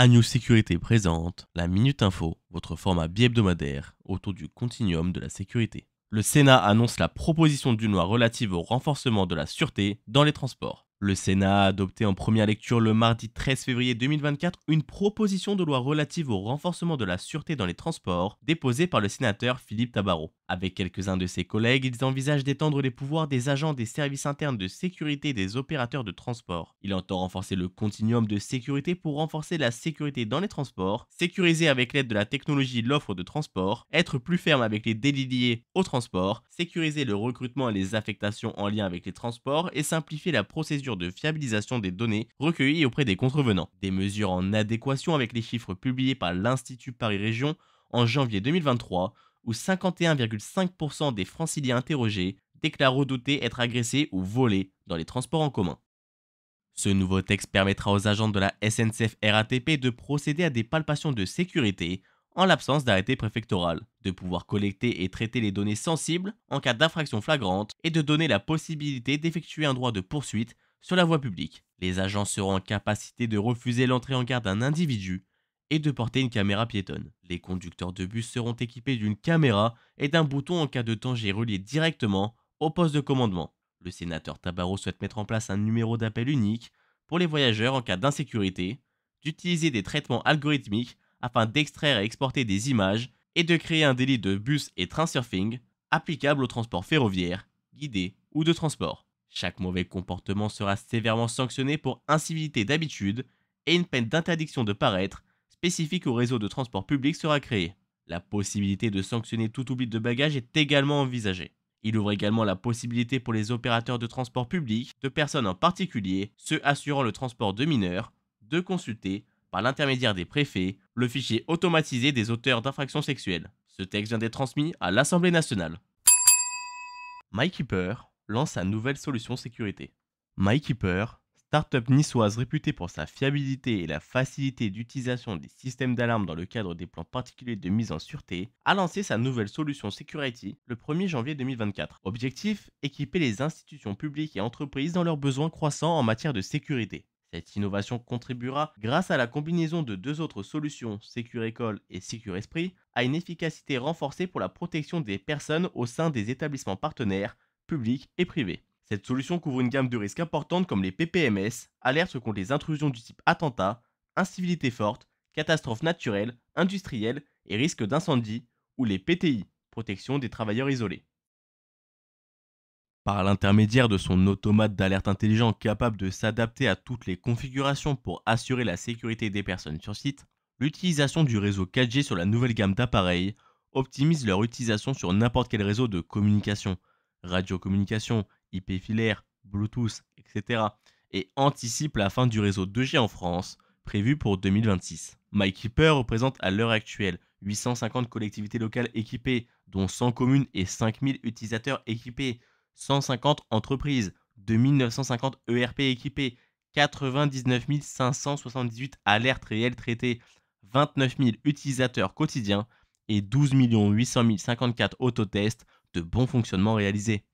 Agnew Sécurité présente la Minute Info, votre format bi-hebdomadaire autour du continuum de la sécurité. Le Sénat annonce la proposition d'une loi relative au renforcement de la sûreté dans les transports. Le Sénat a adopté en première lecture le mardi 13 février 2024 une proposition de loi relative au renforcement de la sûreté dans les transports déposée par le sénateur Philippe Tabarot. Avec quelques-uns de ses collègues, ils envisagent d'étendre les pouvoirs des agents des services internes de sécurité des opérateurs de transport. Il entend renforcer le continuum de sécurité pour renforcer la sécurité dans les transports, sécuriser avec l'aide de la technologie l'offre de transport, être plus ferme avec les délits liés au transport, sécuriser le recrutement et les affectations en lien avec les transports et simplifier la procédure de fiabilisation des données recueillies auprès des contrevenants. Des mesures en adéquation avec les chiffres publiés par l'Institut Paris Région en janvier 2023 où 51,5% des franciliens interrogés déclarent redouter être agressés ou volés dans les transports en commun. Ce nouveau texte permettra aux agents de la SNCF RATP de procéder à des palpations de sécurité en l'absence d'arrêté préfectoral, de pouvoir collecter et traiter les données sensibles en cas d'infraction flagrante et de donner la possibilité d'effectuer un droit de poursuite sur la voie publique. Les agents seront en capacité de refuser l'entrée en garde d'un individu et de porter une caméra piétonne. Les conducteurs de bus seront équipés d'une caméra et d'un bouton en cas de danger relié directement au poste de commandement. Le sénateur Tabarro souhaite mettre en place un numéro d'appel unique pour les voyageurs en cas d'insécurité, d'utiliser des traitements algorithmiques afin d'extraire et exporter des images et de créer un délit de bus et train surfing applicable au transport ferroviaire, guidé ou de transport. Chaque mauvais comportement sera sévèrement sanctionné pour incivilité d'habitude et une peine d'interdiction de paraître spécifique au réseau de transport public sera créé. La possibilité de sanctionner tout oubli de bagages est également envisagée. Il ouvre également la possibilité pour les opérateurs de transport public, de personnes en particulier, ceux assurant le transport de mineurs, de consulter, par l'intermédiaire des préfets, le fichier automatisé des auteurs d'infractions sexuelles. Ce texte vient d'être transmis à l'Assemblée nationale. MyKeeper lance sa nouvelle solution sécurité. MyKeeper start-up niçoise réputée pour sa fiabilité et la facilité d'utilisation des systèmes d'alarme dans le cadre des plans particuliers de mise en sûreté, a lancé sa nouvelle solution Security le 1er janvier 2024. Objectif équiper les institutions publiques et entreprises dans leurs besoins croissants en matière de sécurité. Cette innovation contribuera, grâce à la combinaison de deux autres solutions, Secure École et Secure Esprit, à une efficacité renforcée pour la protection des personnes au sein des établissements partenaires, publics et privés. Cette solution couvre une gamme de risques importantes comme les PPMS, alertes contre les intrusions du type attentat, incivilité forte, catastrophe naturelles, industrielles et risque d'incendie, ou les PTI, protection des travailleurs isolés. Par l'intermédiaire de son automate d'alerte intelligent capable de s'adapter à toutes les configurations pour assurer la sécurité des personnes sur site, l'utilisation du réseau 4G sur la nouvelle gamme d'appareils optimise leur utilisation sur n'importe quel réseau de communication, radiocommunication, IP filaire, Bluetooth, etc. et anticipe la fin du réseau 2G en France, prévu pour 2026. MyKeeper représente à l'heure actuelle 850 collectivités locales équipées, dont 100 communes et 5000 utilisateurs équipés, 150 entreprises, 2950 ERP équipés, 99 578 alertes réelles traitées, 29 000 utilisateurs quotidiens et 12 800 054 autotests de bon fonctionnement réalisés.